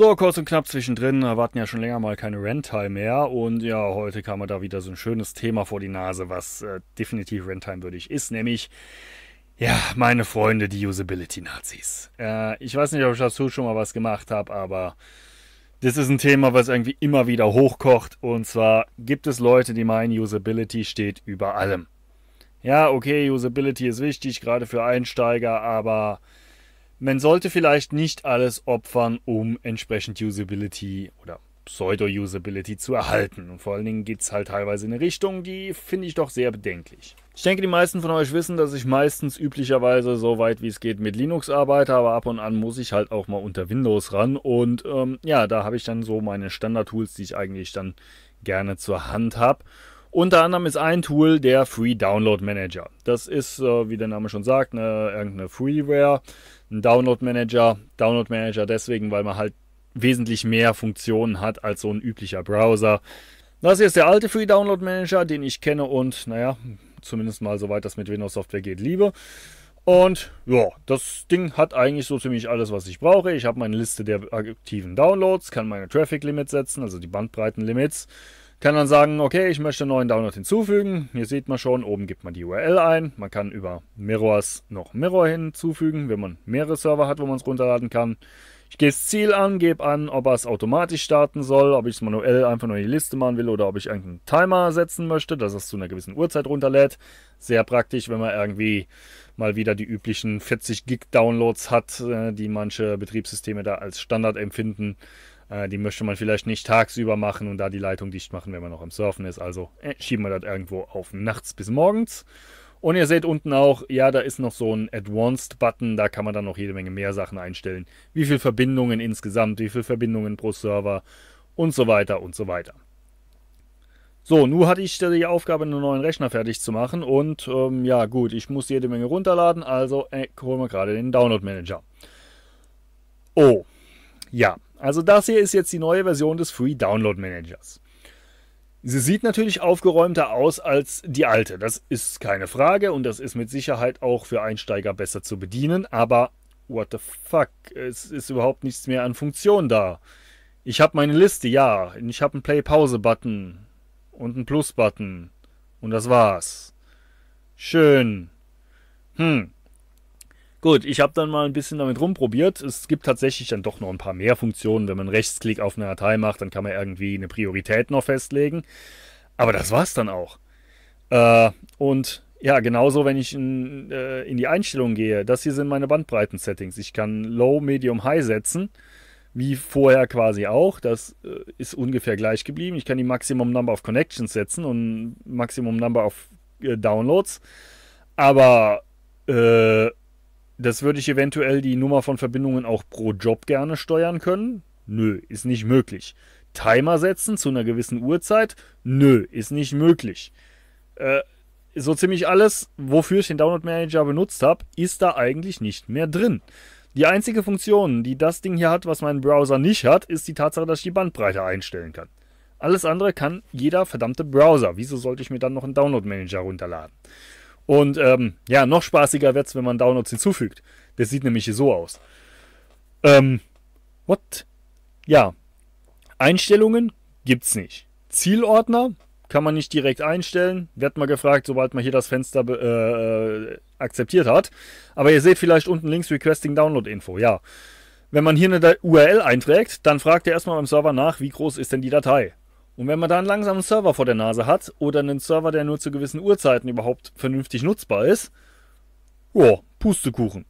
So, kurz und knapp zwischendrin, erwarten ja schon länger mal keine Rentime mehr. Und ja, heute kam mir da wieder so ein schönes Thema vor die Nase, was äh, definitiv Rentime würdig ist, nämlich, ja, meine Freunde, die Usability-Nazis. Äh, ich weiß nicht, ob ich dazu schon mal was gemacht habe, aber das ist ein Thema, was irgendwie immer wieder hochkocht. Und zwar gibt es Leute, die meinen, Usability steht über allem. Ja, okay, Usability ist wichtig, gerade für Einsteiger, aber man sollte vielleicht nicht alles opfern, um entsprechend Usability oder Pseudo-Usability zu erhalten. Und vor allen Dingen geht es halt teilweise in eine Richtung, die finde ich doch sehr bedenklich. Ich denke, die meisten von euch wissen, dass ich meistens üblicherweise so weit wie es geht mit Linux arbeite, aber ab und an muss ich halt auch mal unter Windows ran. Und ähm, ja, da habe ich dann so meine Standard-Tools, die ich eigentlich dann gerne zur Hand habe. Unter anderem ist ein Tool der Free Download Manager. Das ist, äh, wie der Name schon sagt, eine, irgendeine Freeware, ein Download Manager. Download Manager deswegen, weil man halt wesentlich mehr Funktionen hat als so ein üblicher Browser. Das hier ist der alte Free Download Manager, den ich kenne und, naja, zumindest mal soweit das mit Windows Software geht, liebe. Und ja, das Ding hat eigentlich so ziemlich alles, was ich brauche. Ich habe meine Liste der aktiven Downloads, kann meine Traffic Limits setzen, also die Bandbreitenlimits. Kann dann sagen, okay, ich möchte einen neuen Download hinzufügen. Hier sieht man schon, oben gibt man die URL ein. Man kann über Mirrors noch Mirror hinzufügen, wenn man mehrere Server hat, wo man es runterladen kann. Ich gehe das Ziel an, gebe an, ob er es automatisch starten soll, ob ich es manuell einfach nur in die Liste machen will oder ob ich einen Timer setzen möchte, dass es zu einer gewissen Uhrzeit runterlädt. Sehr praktisch, wenn man irgendwie mal wieder die üblichen 40 Gig Downloads hat, äh, die manche Betriebssysteme da als Standard empfinden. Äh, die möchte man vielleicht nicht tagsüber machen und da die Leitung dicht machen, wenn man noch am Surfen ist. Also äh, schieben wir das irgendwo auf nachts bis morgens. Und ihr seht unten auch, ja, da ist noch so ein Advanced-Button, da kann man dann noch jede Menge mehr Sachen einstellen. Wie viele Verbindungen insgesamt, wie viele Verbindungen pro Server und so weiter und so weiter. So, nun hatte ich die Aufgabe, einen neuen Rechner fertig zu machen und ähm, ja gut, ich muss jede Menge runterladen, also äh, holen wir gerade den Download Manager. Oh, ja, also das hier ist jetzt die neue Version des Free Download Managers. Sie sieht natürlich aufgeräumter aus als die alte, das ist keine Frage und das ist mit Sicherheit auch für Einsteiger besser zu bedienen, aber what the fuck, es ist überhaupt nichts mehr an Funktion da. Ich habe meine Liste, ja, ich habe einen Play-Pause-Button und einen Plus-Button und das war's. Schön. Hm, Gut, ich habe dann mal ein bisschen damit rumprobiert. Es gibt tatsächlich dann doch noch ein paar mehr Funktionen. Wenn man Rechtsklick auf eine Datei macht, dann kann man irgendwie eine Priorität noch festlegen. Aber das war's dann auch. Äh, und ja, genauso, wenn ich in, äh, in die Einstellungen gehe. Das hier sind meine Bandbreiten-Settings. Ich kann Low, Medium, High setzen, wie vorher quasi auch. Das äh, ist ungefähr gleich geblieben. Ich kann die Maximum Number of Connections setzen und Maximum Number of äh, Downloads. Aber äh, das würde ich eventuell die Nummer von Verbindungen auch pro Job gerne steuern können. Nö, ist nicht möglich. Timer setzen zu einer gewissen Uhrzeit? Nö, ist nicht möglich. Äh, so ziemlich alles, wofür ich den Download Manager benutzt habe, ist da eigentlich nicht mehr drin. Die einzige Funktion, die das Ding hier hat, was mein Browser nicht hat, ist die Tatsache, dass ich die Bandbreite einstellen kann. Alles andere kann jeder verdammte Browser. Wieso sollte ich mir dann noch einen Download Manager runterladen? Und ähm, ja, noch spaßiger wird es, wenn man Downloads hinzufügt. Das sieht nämlich hier so aus. Ähm, what? Ja. Einstellungen gibt es nicht. Zielordner kann man nicht direkt einstellen. Wird mal gefragt, sobald man hier das Fenster äh, äh, akzeptiert hat. Aber ihr seht vielleicht unten links Requesting Download Info. Ja. Wenn man hier eine URL einträgt, dann fragt er erstmal beim Server nach, wie groß ist denn die Datei. Und wenn man da einen langsamen Server vor der Nase hat oder einen Server, der nur zu gewissen Uhrzeiten überhaupt vernünftig nutzbar ist, ja, Pustekuchen.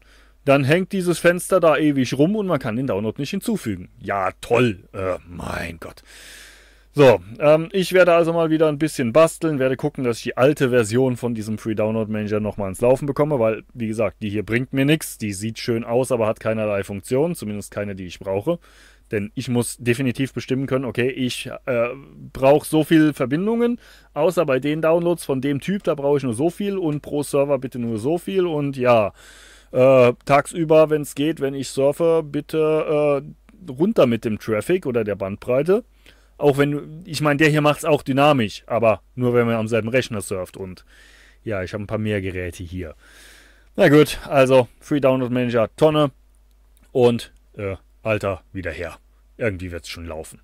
Dann hängt dieses Fenster da ewig rum und man kann den Download nicht hinzufügen. Ja, toll. Äh, mein Gott. So, ähm, ich werde also mal wieder ein bisschen basteln, werde gucken, dass ich die alte Version von diesem Free Download Manager nochmal ins Laufen bekomme, weil, wie gesagt, die hier bringt mir nichts. Die sieht schön aus, aber hat keinerlei Funktion, zumindest keine, die ich brauche. Denn ich muss definitiv bestimmen können, okay, ich äh, brauche so viele Verbindungen, außer bei den Downloads von dem Typ, da brauche ich nur so viel und pro Server bitte nur so viel und ja, äh, tagsüber, wenn es geht, wenn ich surfe, bitte äh, runter mit dem Traffic oder der Bandbreite. Auch wenn, ich meine, der hier macht es auch dynamisch, aber nur wenn man am selben Rechner surft und ja, ich habe ein paar mehr Geräte hier. Na gut, also Free Download Manager Tonne und äh, Alter, wieder her. Irgendwie wird's schon laufen.